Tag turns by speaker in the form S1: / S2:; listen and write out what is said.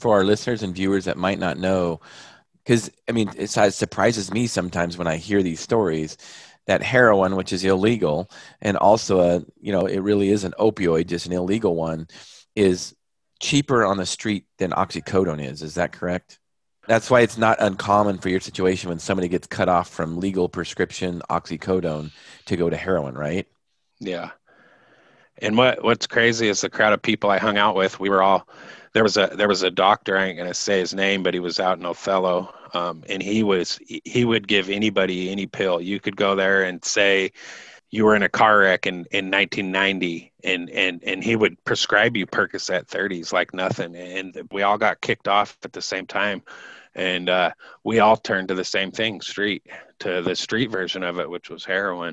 S1: for our listeners and viewers that might not know, because I mean, it surprises me sometimes when I hear these stories that heroin, which is illegal, and also a uh, you know, it really is an opioid, just an illegal one, is cheaper on the street than oxycodone is. Is that correct? That's why it's not uncommon for your situation when somebody gets cut off from legal prescription oxycodone to go to heroin, right? Yeah.
S2: And what what's crazy is the crowd of people I hung out with. We were all there was a there was a doctor. I ain't gonna say his name, but he was out in Othello, um, and he was he would give anybody any pill. You could go there and say you were in a car wreck in, in 1990 and, and, and he would prescribe you Percocet 30s like nothing. And we all got kicked off at the same time. And uh, we all turned to the same thing, street, to the street version of it, which was heroin.